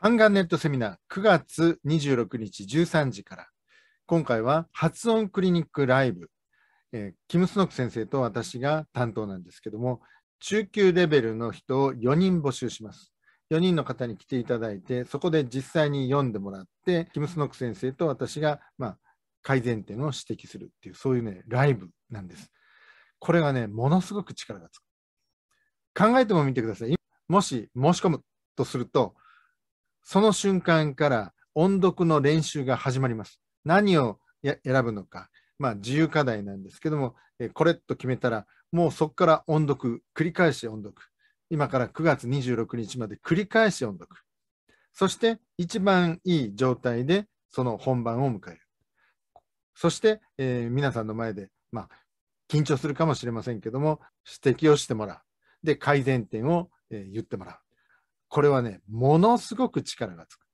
ハンガーネットセミナー9月26日13時から、今回は発音クリニックライブ、えー、キム・スノック先生と私が担当なんですけども、中級レベルの人を4人募集します。4人の方に来ていただいて、そこで実際に読んでもらって、キム・スノック先生と私が、まあ、改善点を指摘するっていう、そういうね、ライブなんです。これがね、ものすごく力がつく。考えてもみてください。もし申し込むとすると、その瞬間から音読の練習が始まります。何を選ぶのか、まあ、自由課題なんですけども、えこれと決めたら、もうそこから音読、繰り返し音読。今から9月26日まで繰り返し音読。そして、一番いい状態でその本番を迎える。そして、えー、皆さんの前で、まあ、緊張するかもしれませんけども、指摘をしてもらう。で、改善点を、えー、言ってもらう。これはね、ものすごく力がつく。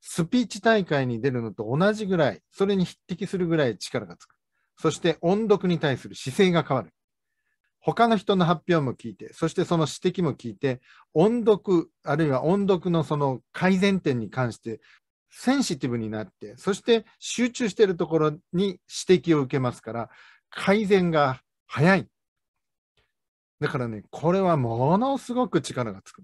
スピーチ大会に出るのと同じぐらい、それに匹敵するぐらい力がつく。そして音読に対する姿勢が変わる。他の人の発表も聞いて、そしてその指摘も聞いて、音読、あるいは音読のその改善点に関して、センシティブになって、そして集中しているところに指摘を受けますから、改善が早い。だからね、これはものすごく力がつく。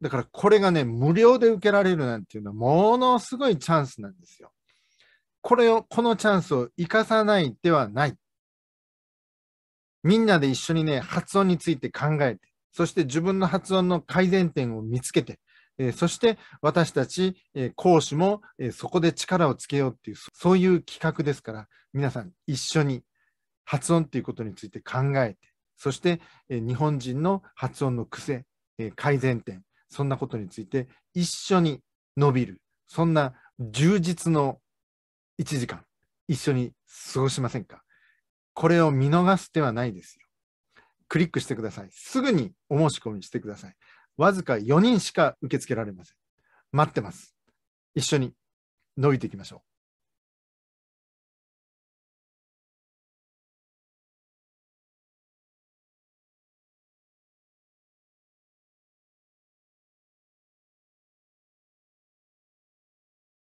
だからこれがね、無料で受けられるなんていうのはものすごいチャンスなんですよ。これを、このチャンスを生かさないではない。みんなで一緒にね、発音について考えて、そして自分の発音の改善点を見つけて、えー、そして私たち、えー、講師も、えー、そこで力をつけようっていう、そういう企画ですから、皆さん一緒に発音っていうことについて考えて、そして、え日本人の発音の癖、え改善点、そんなことについて一緒に伸びる、そんな充実の1時間、一緒に過ごしませんかこれを見逃す手はないですよ。クリックしてください。すぐにお申し込みしてください。わずか4人しか受け付けられません。待ってます。一緒に伸びていきましょう。